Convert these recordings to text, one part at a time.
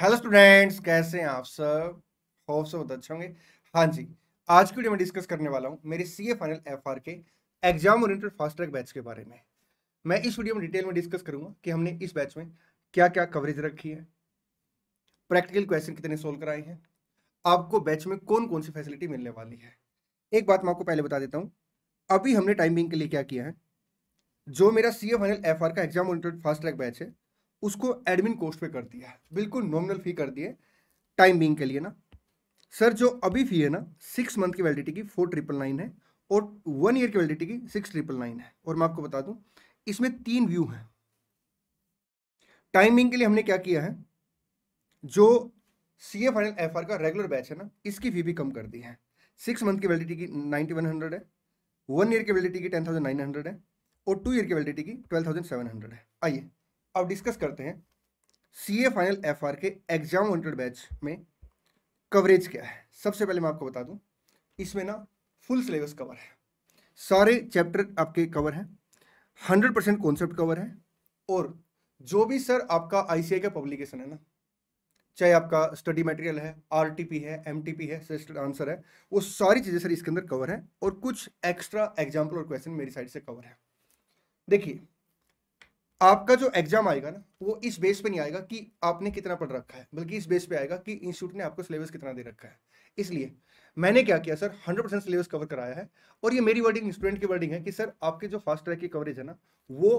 hello students कैसे हैं आप सब होप सब बहुत अच्छे होंगे हाँ जी आज की वीडियो में डिस्कस करने वाला हूँ मेरे C A final F R के exam oriented fast track batch के बारे में मैं इस वीडियो में डिटेल में डिस्कस करूंगा कि हमने इस बैच में क्या क्या कवरेज रखी है प्रैक्टिकल क्वेश्चन कितने सोल्व कराए हैं आपको बैच में कौन कौन सी फैसिलिटी मिलने वाली है एक बात मैं आपको पहले बता देता हूँ अभी हमने टाइमिंग के लिए क्या किया है जो मेरा C A final F R का exam oriented fast track batch है उसको एडमिन कोस्ट पे कर दिया है बिल्कुल नॉमिनल फ़ी कर दिए टाइम बिंग के लिए ना सर जो अभी फ़ी है ना सिक्स मंथ की वैलिडिटी की फोर ट्रिपल नाइन है और वन ईयर की वैलिडिटी की सिक्स ट्रिपल नाइन है और मैं आपको बता दूं इसमें तीन व्यू हैं टाइमिंग के लिए हमने क्या किया है जो सी ए फाइनल एफ का रेगुलर बैच है ना इसकी फ़ी भी कम कर दी है सिक्स मंथ की वैलिडिटी की नाइनटी वन हंड्रेड है वन ईयर की वैलिडिटी की टेन थाउजेंड नाइन हंड्रेड है और टू ईयर की वैलिडिटी की ट्वेल्व थाउजेंड सेवन हंड्रेड है आइए अब डिस्कस करते हैं C A final F R के एग्जाम हंड्रेड बैच में कवरेज क्या है सबसे पहले मैं आपको बता दूं इसमें ना फुल सिलेबस कवर है सारे चैप्टर आपके कवर हैं हंड्रेड परसेंट कॉन्सेप्ट कवर है और जो भी सर आपका आई का पब्लिकेशन है ना चाहे आपका स्टडी मटेरियल है आरटीपी है एम है सजेस्टेड आंसर है वो सारी चीज़ें सर इसके अंदर कवर है और कुछ एक्स्ट्रा एग्जाम्पल और क्वेश्चन मेरी साइड से कवर है देखिए आपका जो एग्जाम आएगा ना वो इस बेस पे नहीं आएगा कि आपने कितना पढ़ रखा है बल्कि इस बेस पे आएगा कि इंस्टीट्यूट ने आपको सिलेबस कितना दे रखा है इसलिए मैंने क्या किया सर 100 परसेंट सिलेबस कवर कराया है और ये मेरी वर्डिंग स्टूडेंट की वर्डिंग है कि सर आपके जो फास्ट ट्रैक की कवरेज है ना वो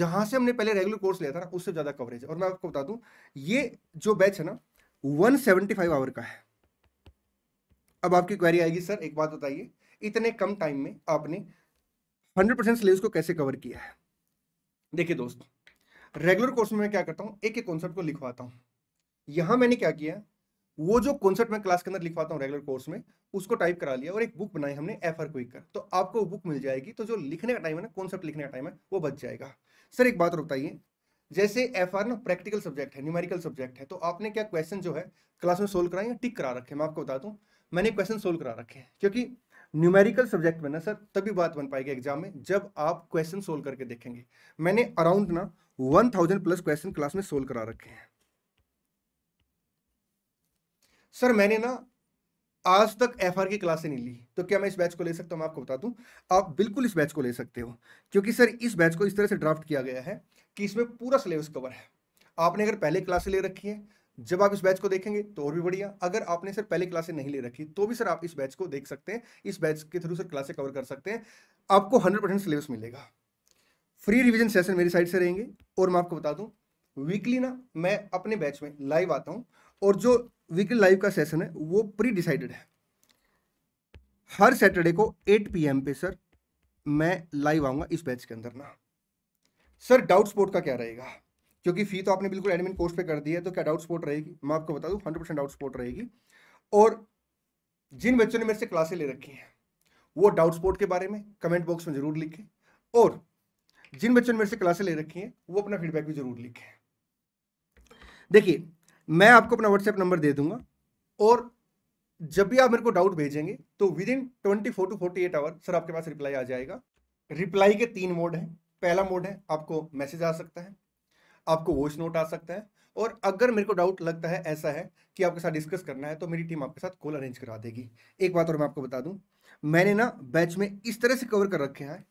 जहां से हमने पहले रेगुलर कोर्स लिया था ना उससे ज़्यादा कवरेज है और मैं आपको बता दूं ये जो बैच है ना वन आवर का है अब आपकी क्वेरी आएगी सर एक बात बताइए इतने कम टाइम में आपने हंड्रेड परसेंट सिलेबस को कैसे कवर किया है देखिए दोस्त रेगुलर कोर्स में क्या करता हूँ एक एक कॉन्सेप्ट को लिखवाता हूँ यहाँ मैंने क्या किया वो जो कॉन्सेप्ट मैं क्लास के अंदर लिखवाता हूँ रेगुलर कोर्स में उसको टाइप करा लिया और एक बुक बनाई हमने एफ आर क्विक कर तो आपको वो बुक मिल जाएगी तो जो लिखने का टाइम है ना कॉन्सेप्ट लिखने का टाइम है वो बच जाएगा सर एक बात और बताइए जैसे एफ आर ना प्रैक्टिकल सब्जेक्ट है न्यूमेरिकल सब्जेक्ट है तो आपने क्या क्वेश्चन जो है क्लास में सोल्व कराए या टिक करा रखे मैं आपको बता दूँ मैंने क्वेश्चन सोल्व करा रखे हैं क्योंकि न्यूमेरिकल सब्जेक्ट में ना सर तभी बात बन पाएगी एग्जाम में जब आप क्वेश्चन सोल्व करके देखेंगे मैंने अराउंड ना one thousand plus question class में सोल्व करा रखे हैं सर मैंने ना आज तक एफ आर की क्लासें नहीं ली तो क्या मैं इस बैच को ले सकता हूं आपको बता दूं आप बिल्कुल इस बैच को ले सकते हो क्योंकि सर इस बैच को इस तरह से ड्राफ्ट किया गया है कि इसमें पूरा सिलेबस कवर है आपने अगर पहले क्लासें ले रखी है जब आप इस बैच को देखेंगे तो और भी बढ़िया अगर आपने सर पहले क्लासे नहीं ले रखी तो भी सर आप इस बैच को देख सकते हैं इस बैच के थ्रू सर क्लासे कवर कर सकते हैं आपको हंड्रेड परसेंट सिलेबस मिलेगा फ्री रिविजन सेशन मेरी साइड से रहेंगे और मैं आपको बता दूं वीकली ना मैं अपने बैच में लाइव आता हूं और जो वीकली लाइव का सेशन है वो प्री डिसाइडेड है हर सैटरडे को 8 पीएम पे सर मैं लाइव आऊंगा इस बैच के अंदर ना सर डाउट स्पोर्ट का क्या रहेगा क्योंकि फ़ी तो आपने बिल्कुल एडमिन पोस्ट पे कर दी है तो क्या डाउट सपोर्ट रहेगी मैं आपको बता दूँ हंड्रेड परसेंट डाउट सपोर्ट रहेगी और जिन बच्चों ने मेरे से क्लासे ले रखी हैं वो डाउट सपोर्ट के बारे में कमेंट बॉक्स में ज़रूर लिखें और जिन बच्चों ने मेरे से क्लासे ले रखी हैं वो अपना फीडबैक भी ज़रूर लिखें देखिए मैं आपको अपना व्हाट्सएप नंबर दे दूंगा और जब भी आप मेरे को डाउट भेजेंगे तो within twenty four to forty eight hour sir आपके पास रिप्लाई आ जाएगा रिप्लाई के तीन मोड हैं पहला मोड है आपको मैसेज आ सकता है आपको वॉइस नोट आ सकता है और अगर मेरे को डाउट लगता है ऐसा है कि आपके साथ डिस्कस करना है तो मेरी टीम आपके साथ कॉल अरेंज करा देगी एक बात और मैं आपको बता दूं मैंने ना बैच में इस तरह से कवर कर रखे हैं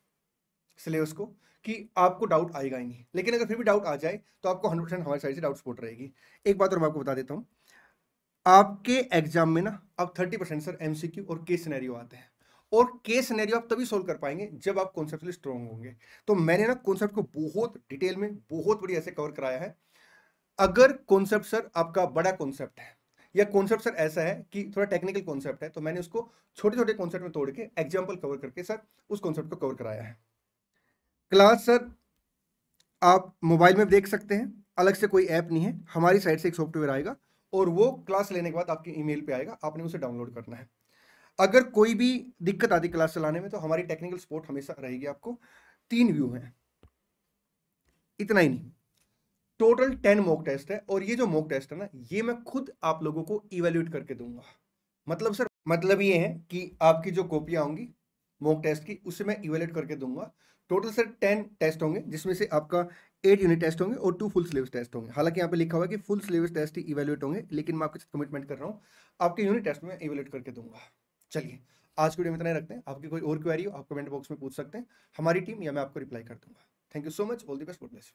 सिलेबस को कि आपको डाउट आएगा ही नहीं लेकिन अगर फिर भी डाउट आ जाए तो आपको हंड्रेड परसेंट हमारी साइड से डाउट सपोर्ट रहेगी एक बात और मैं आपको बता देता हूँ आपके एग्जाम में ना अब थर्टी परसेंट सर एम और के सिनेरियो आते हैं और के सिनेरियो आप तभी सोल्व कर पाएंगे जब आप कॉन्सेप्टली स्ट्रॉन्ग होंगे तो मैंने ना कॉन्सेप्ट को बहुत डिटेल में बहुत बढ़िया से कवर कराया है अगर कॉन्सेप्ट सर आपका बड़ा कॉन्सेप्ट है या कॉन्सेप्ट सर ऐसा है कि थोड़ा टेक्निकल कॉन्सेप्ट है तो मैंने उसको छोटे छोटे कॉन्सेप्ट में तोड़ के एग्जाम्पल कवर करके सर उस कॉन्सेप्ट को कवर कराया है क्लास सर आप मोबाइल में देख सकते हैं अलग से कोई ऐप नहीं है हमारी साइड से एक सॉफ्टवेयर आएगा और वो क्लास लेने के बाद आपके ईमेल पे आएगा आपने उसे डाउनलोड करना है अगर कोई भी दिक्कत आती क्लास चलाने में तो हमारी टेक्निकल सपोर्ट हमेशा रहेगी आपको तीन व्यू हैं इतना ही नहीं टोटल टेन मॉक टेस्ट है और ये जो मॉक टेस्ट है ना ये मैं खुद आप लोगों को इवेल्यूट करके दूंगा मतलब सर मतलब ये है कि आपकी जो कॉपियां होंगी मॉक टेस्ट की उसे मैं इवेल्यूट करके दूंगा टोटल सर टेन टेस्ट होंगे जिसमें से आपका एट यूनिट टेस्ट होंगे और टू फुल सिलेबस टेस्ट होंगे हालांकि यहाँ पे लिखा हुआ है कि फुल सिलेबस टेस्ट ही इवेल्यूट होंगे लेकिन मैं आपके साथ कमिटमेंट कर रहा हूँ आपके यूनिट टेस्ट में इवेल्यूट करके दूंगा चलिए आज वीडियो में इतना ही रखते हैं आपकी कोई और क्वेरी हो आप कमेंट बॉक्स में पूछ सकते हैं हमारी टीम या मैं आपको रिप्लाई कर दूंगा thank you so much all the best good bless